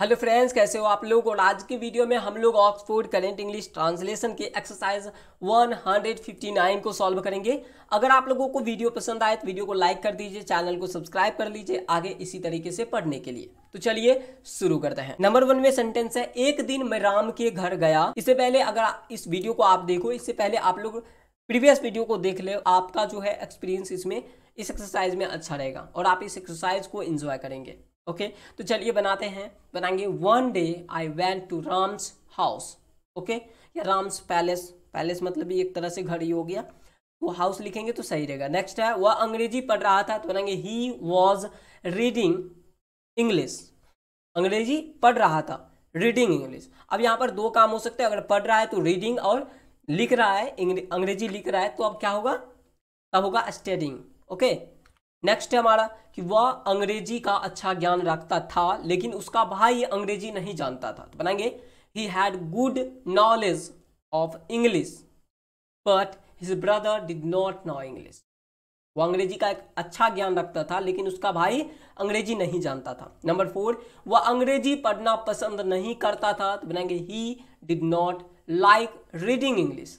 Hello friends कैसे हो आप लोग और आज की वीडियो में हम लोग ऑक्सफोर्ड करेंट इंग्लिश ट्रांसलेशन के एक्सरसाइज 159 को सॉल्व करेंगे अगर आप लोगों को वीडियो पसंद आए तो वीडियो को लाइक कर दीजिए चैनल को सब्सक्राइब कर लीजिए आगे इसी तरीके से पढ़ने के लिए तो चलिए शुरू करते हैं नंबर वन में सेंटेंस है एक दिन मैं राम के घर गया इससे पहले अगर इस वीडियो को आप देखो इससे पहले आप लोग प्रीवियस वीडियो को देख ले आपका जो है एक्सपीरियंस इसमें इस एक्सरसाइज में अच्छा रहेगा और आप इस एक्सरसाइज को इंजॉय करेंगे ओके तो चलिए बनाते हैं बनाएंगे one day I went to Ram's house okay या राम्स पैलेस पैलेस मतलब भी एक तरह से घड़ी हो गया वो हाउस लिखेंगे तो सही रहेगा नेक्स्ट है वह अंग्रेजी पढ़ रहा था तो बनाएंगे ही वॉज रीडिंग इंग्लिश अंग्रेजी पढ़ रहा था रीडिंग इंग्लिश अब यहाँ पर दो काम हो सकते हैं अगर पढ़ रहा है तो रीडिंग और लिख रहा है अंग्रेजी लिख रहा है तो अब क्या होगा तब होगा स्टडिंग ओके नेक्स्ट है हमारा कि वह अंग्रेजी का अच्छा ज्ञान रखता था लेकिन उसका भाई अंग्रेजी नहीं जानता था तो बनाएंगे he had good knowledge of English but his brother did not know English वो अंग्रेजी का एक अच्छा ज्ञान रखता था लेकिन उसका भाई अंग्रेजी नहीं जानता था नंबर फोर वह अंग्रेजी पढ़ना पसंद नहीं करता था तो बनाएंगे he did not like reading English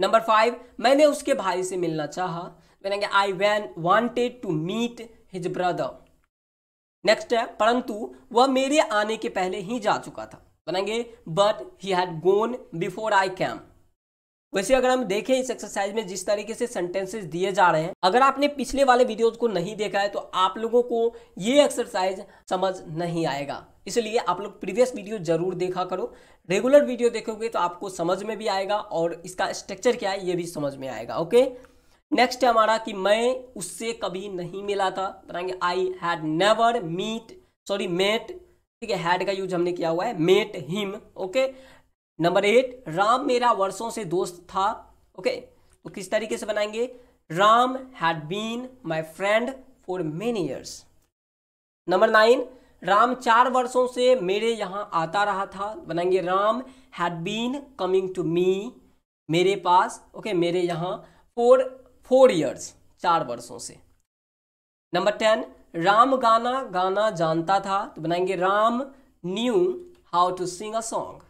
number five मैंने उसके भाई से मिलना चाहा बनेंगे I want to meet his brother next है परंतु वह मेरे आने के पहले ही जा चुका था बनाएंगे but he had gone before I came वैसे अगर हम देखें इस एक्सरसाइज में जिस तरीके से सेंटेंसेस दिए जा रहे हैं अगर आपने पिछले वाले वीडियोस को नहीं देखा है तो आप लोगों को ये एक्सरसाइज समझ नहीं आएगा इसलिए आप लोग प्रीवियस वीडियो जरूर देखा करो रेगुलर वीडियो देखोगे तो आपको समझ में भी आएगा और इसका स्ट्रक्चर क्या है ये भी समझ में आएगा ओके नेक्स्ट है हमारा कि मैं उससे कभी नहीं मिला था बनाएंगे I had never meet sorry met ठीक है हैड का यूज हमने किया हुआ है met him okay number eight Ram मेरा वर्षों से दोस्त था ओके okay? तो किस तरीके से बनाएंगे Ram had been my friend for many years number nine Ram चार वर्षों से मेरे यहाँ आता रहा था बनाएंगे Ram had been coming to me मेरे पास ओके okay, मेरे यहाँ फॉर फोर ईयर्स चार वर्षों से नंबर टेन राम गाना गाना जानता था तो बनाएंगे Ram knew how to sing a song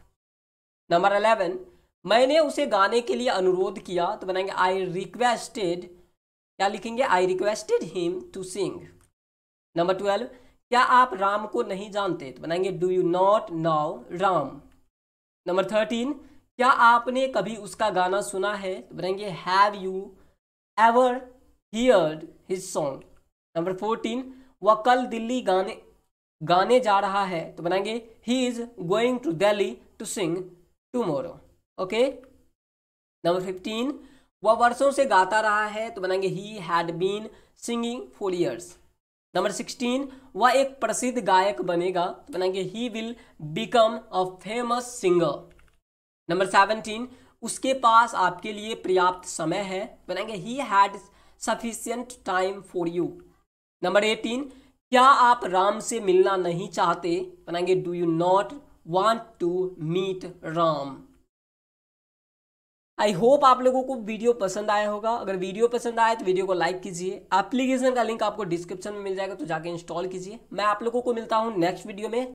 number eleven मैंने उसे गाने के लिए अनुरोध किया तो बनाएंगे आई रिक्वेस्टेड क्या लिखेंगे I requested him to sing number twelve क्या आप राम को नहीं जानते तो बनाएंगे do you not know Ram number thirteen क्या आपने कभी उसका गाना सुना है तो बनाएंगे have you ever heard his song number fourteen वह कल दिल्ली गाने गाने जा रहा है तो बनाएंगे he is going to Delhi to sing tomorrow okay number fifteen वह वर्षों से गाता रहा है तो बनाएंगे he had been singing four years number sixteen वह एक प्रसिद्ध गायक बनेगा तो बनाएंगे he will become a famous singer number seventeen उसके पास आपके लिए पर्याप्त समय है बनाएंगे he had sufficient time for you number eighteen क्या आप राम से मिलना नहीं चाहते बनाएंगे do you not want to meet Ram I hope आप लोगों को वीडियो पसंद आया होगा अगर वीडियो पसंद आए तो वीडियो को लाइक कीजिए एप्लीकेशन का लिंक आपको डिस्क्रिप्शन में मिल जाएगा तो जाके इंस्टॉल कीजिए मैं आप लोगों को मिलता हूँ नेक्स्ट वीडियो में